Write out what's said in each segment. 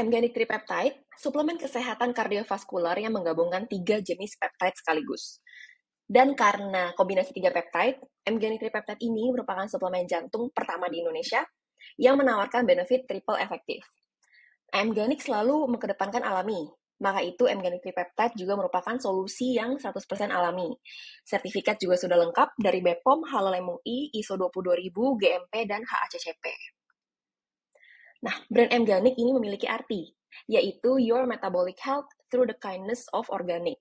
Organic Tripeptide, suplemen kesehatan kardiovaskular yang menggabungkan tiga jenis peptide sekaligus. Dan karena kombinasi tiga peptide, Organic Tripeptide ini merupakan suplemen jantung pertama di Indonesia yang menawarkan benefit triple efektif. Organic selalu mengedepankan alami, maka itu Organic Tripeptide juga merupakan solusi yang 100% alami. Sertifikat juga sudah lengkap dari BPOM, Halal MUI, ISO 22000, GMP, dan HACCP. Nah, brand organik ini memiliki arti, yaitu your metabolic health through the kindness of organic.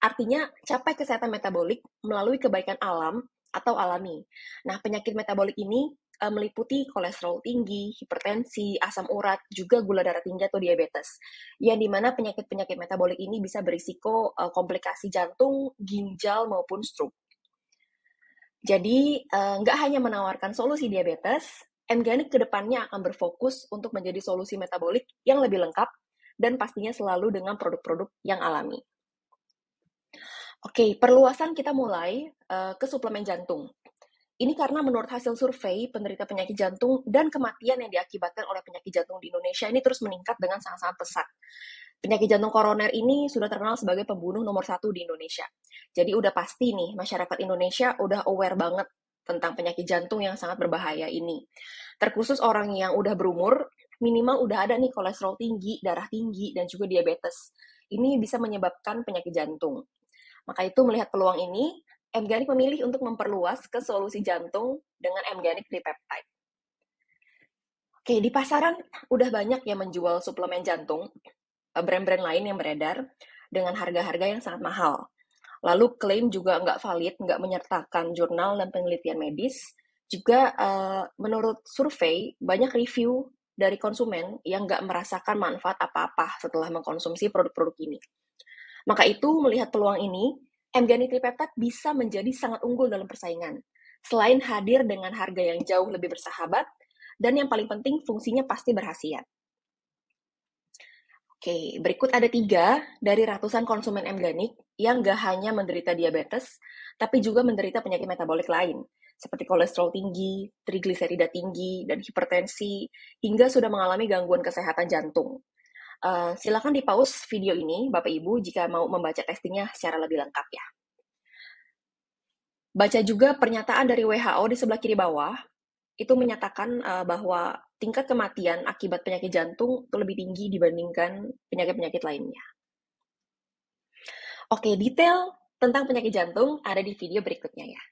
Artinya, capai kesehatan metabolik melalui kebaikan alam atau alami. Nah, penyakit metabolik ini uh, meliputi kolesterol tinggi, hipertensi, asam urat, juga gula darah tinggi atau diabetes. Yang dimana penyakit-penyakit metabolik ini bisa berisiko uh, komplikasi jantung, ginjal, maupun stroke. Jadi, eh, nggak hanya menawarkan solusi diabetes, ke kedepannya akan berfokus untuk menjadi solusi metabolik yang lebih lengkap dan pastinya selalu dengan produk-produk yang alami. Oke, perluasan kita mulai uh, ke suplemen jantung. Ini karena menurut hasil survei, penderita penyakit jantung dan kematian yang diakibatkan oleh penyakit jantung di Indonesia ini terus meningkat dengan sangat-sangat pesat. Penyakit jantung koroner ini sudah terkenal sebagai pembunuh nomor satu di Indonesia. Jadi udah pasti nih, masyarakat Indonesia udah aware banget tentang penyakit jantung yang sangat berbahaya ini. Terkhusus orang yang udah berumur, minimal udah ada nih kolesterol tinggi, darah tinggi, dan juga diabetes. Ini bisa menyebabkan penyakit jantung. Maka itu melihat peluang ini, Mganic memilih untuk memperluas ke solusi jantung dengan Mganic Tripeptide. Oke, di pasaran udah banyak yang menjual suplemen jantung, eh, brand-brand lain yang beredar dengan harga-harga yang sangat mahal. Lalu klaim juga nggak valid, nggak menyertakan jurnal dan penelitian medis. Juga uh, menurut survei, banyak review dari konsumen yang nggak merasakan manfaat apa-apa setelah mengkonsumsi produk-produk ini. Maka itu melihat peluang ini, Mganitri bisa menjadi sangat unggul dalam persaingan. Selain hadir dengan harga yang jauh lebih bersahabat, dan yang paling penting fungsinya pasti berhasil. Oke, berikut ada tiga dari ratusan konsumen mganik yang gak hanya menderita diabetes, tapi juga menderita penyakit metabolik lain, seperti kolesterol tinggi, trigliserida tinggi, dan hipertensi, hingga sudah mengalami gangguan kesehatan jantung. Uh, silakan pause video ini, Bapak Ibu, jika mau membaca testingnya secara lebih lengkap ya. Baca juga pernyataan dari WHO di sebelah kiri bawah, itu menyatakan uh, bahwa tingkat kematian akibat penyakit jantung itu lebih tinggi dibandingkan penyakit-penyakit lainnya. Oke, detail tentang penyakit jantung ada di video berikutnya ya.